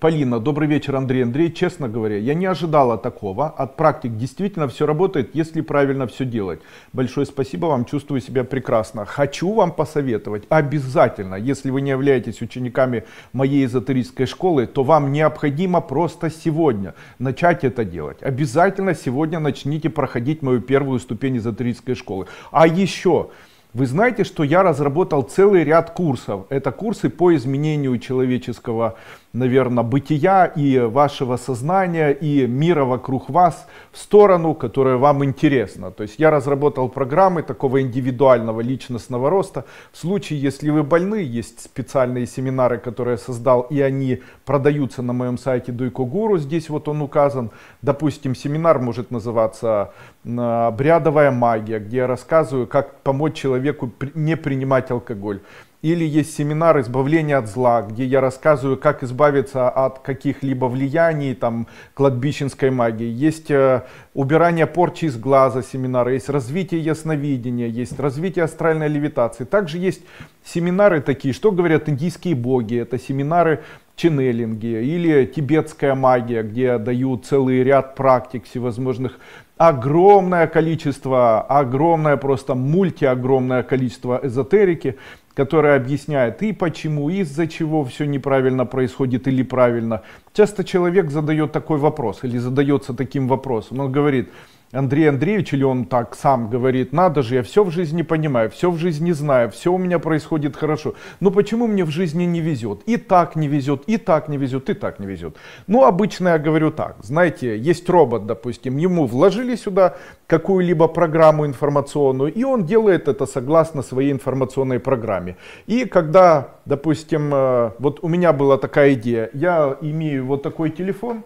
Полина, добрый вечер, Андрей. Андрей, честно говоря, я не ожидала такого. От практик действительно все работает, если правильно все делать. Большое спасибо вам, чувствую себя прекрасно. Хочу вам посоветовать, обязательно, если вы не являетесь учениками моей эзотерической школы, то вам необходимо просто сегодня начать это делать. Обязательно сегодня начните проходить мою первую ступень эзотерической школы. А еще... Вы знаете, что я разработал целый ряд курсов. Это курсы по изменению человеческого, наверное, бытия и вашего сознания, и мира вокруг вас в сторону, которая вам интересна. То есть я разработал программы такого индивидуального личностного роста. В случае, если вы больны, есть специальные семинары, которые я создал, и они продаются на моем сайте Дуйкогуру. Здесь вот он указан. Допустим, семинар может называться «Обрядовая магия», где я рассказываю, как помочь человеку человеку не принимать алкоголь. Или есть семинар избавления от зла, где я рассказываю, как избавиться от каких-либо влияний, там, кладбищенской магии. Есть э, убирание порчи из глаза семинары. есть развитие ясновидения, есть развитие астральной левитации. Также есть семинары такие, что говорят индийские боги, это семинары ченнелинги или тибетская магия, где дают целый ряд практик всевозможных огромное количество, огромное просто мульти, огромное количество эзотерики, которая объясняет и почему, и из-за чего все неправильно происходит или правильно. Часто человек задает такой вопрос или задается таким вопросом. Он говорит, Андрей Андреевич, или он так сам говорит, надо же, я все в жизни понимаю, все в жизни знаю, все у меня происходит хорошо. Но почему мне в жизни не везет? И так не везет, и так не везет, и так не везет. Ну, обычно я говорю так, знаете, есть робот, допустим, ему вложили вложили сюда какую-либо программу информационную, и он делает это согласно своей информационной программе. И когда, допустим, э, вот у меня была такая идея, я имею вот такой телефон,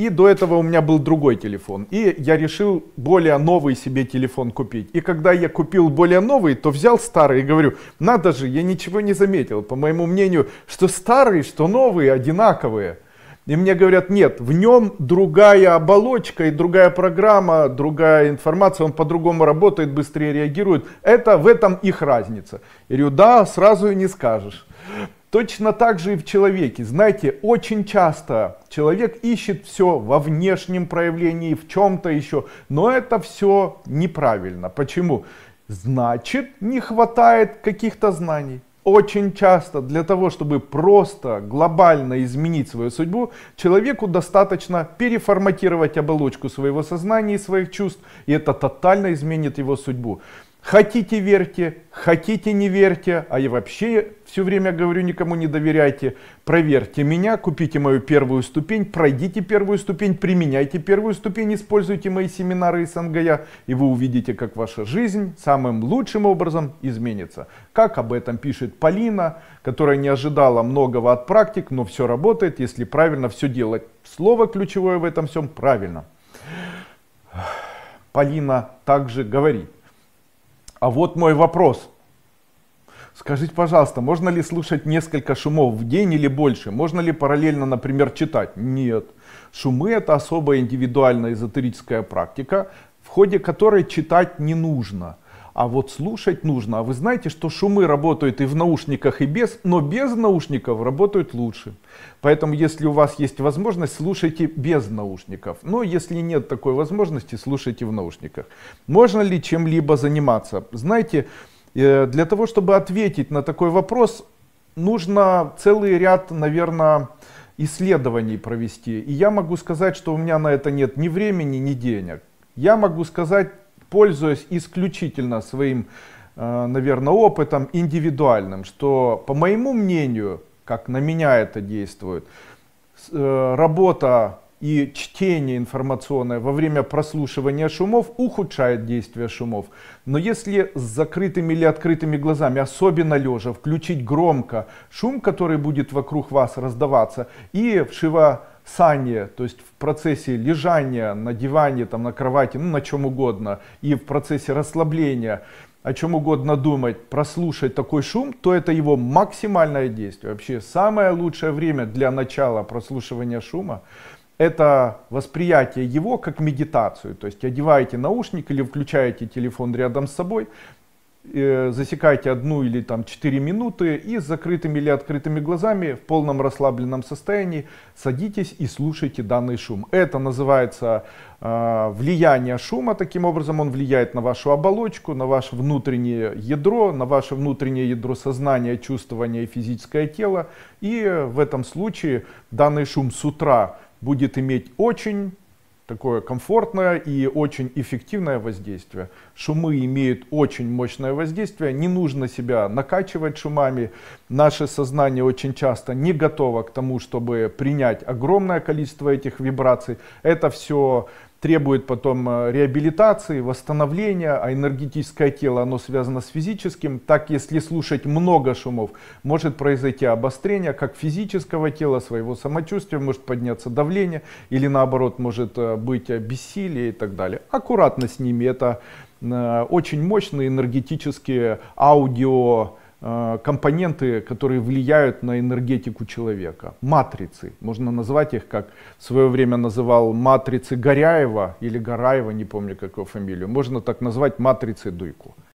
и до этого у меня был другой телефон. И я решил более новый себе телефон купить. И когда я купил более новый, то взял старый и говорю, надо же, я ничего не заметил. По моему мнению, что старый, что новый одинаковые. И мне говорят, нет, в нем другая оболочка и другая программа, другая информация, он по-другому работает, быстрее реагирует. Это в этом их разница. Я говорю, да, сразу и не скажешь. Точно так же и в человеке. Знаете, очень часто человек ищет все во внешнем проявлении, в чем-то еще, но это все неправильно. Почему? Значит, не хватает каких-то знаний. Очень часто для того, чтобы просто глобально изменить свою судьбу, человеку достаточно переформатировать оболочку своего сознания и своих чувств, и это тотально изменит его судьбу. Хотите верьте, хотите не верьте, а я вообще все время говорю, никому не доверяйте. Проверьте меня, купите мою первую ступень, пройдите первую ступень, применяйте первую ступень, используйте мои семинары из Сангая, и вы увидите, как ваша жизнь самым лучшим образом изменится. Как об этом пишет Полина, которая не ожидала многого от практик, но все работает, если правильно все делать. Слово ключевое в этом всем правильно. Полина также говорит. А вот мой вопрос. Скажите, пожалуйста, можно ли слушать несколько шумов в день или больше? Можно ли параллельно, например, читать? Нет. Шумы – это особая индивидуальная эзотерическая практика, в ходе которой читать не нужно – а вот слушать нужно. А вы знаете, что шумы работают и в наушниках, и без, но без наушников работают лучше. Поэтому, если у вас есть возможность, слушайте без наушников. Но если нет такой возможности, слушайте в наушниках. Можно ли чем-либо заниматься? Знаете, э, для того, чтобы ответить на такой вопрос, нужно целый ряд, наверное, исследований провести. И я могу сказать, что у меня на это нет ни времени, ни денег. Я могу сказать пользуясь исключительно своим, э, наверное, опытом индивидуальным, что, по моему мнению, как на меня это действует, э, работа и чтение информационное во время прослушивания шумов ухудшает действие шумов. Но если с закрытыми или открытыми глазами, особенно лежа, включить громко шум, который будет вокруг вас раздаваться, и вшиво сане, то есть в процессе лежания на диване, там, на кровати, ну, на чем угодно, и в процессе расслабления, о чем угодно думать, прослушать такой шум, то это его максимальное действие. Вообще самое лучшее время для начала прослушивания шума это восприятие его как медитацию. То есть одеваете наушник или включаете телефон рядом с собой Э, засекайте одну или там четыре минуты и с закрытыми или открытыми глазами в полном расслабленном состоянии садитесь и слушайте данный шум. Это называется э, влияние шума, таким образом он влияет на вашу оболочку, на ваше внутреннее ядро, на ваше внутреннее ядро сознания, чувствования и физическое тело. И в этом случае данный шум с утра будет иметь очень такое комфортное и очень эффективное воздействие. Шумы имеют очень мощное воздействие, не нужно себя накачивать шумами. Наше сознание очень часто не готово к тому, чтобы принять огромное количество этих вибраций. Это все требует потом э, реабилитации, восстановления, а энергетическое тело, оно связано с физическим. Так, если слушать много шумов, может произойти обострение как физического тела, своего самочувствия, может подняться давление или наоборот может э, быть э, бессилие и так далее. Аккуратно с ними, это очень мощные энергетические аудио Э, компоненты, которые влияют на энергетику человека. Матрицы, можно назвать их, как в свое время называл матрицы Горяева или Гараева, не помню какую фамилию, можно так назвать матрицы Дуйку.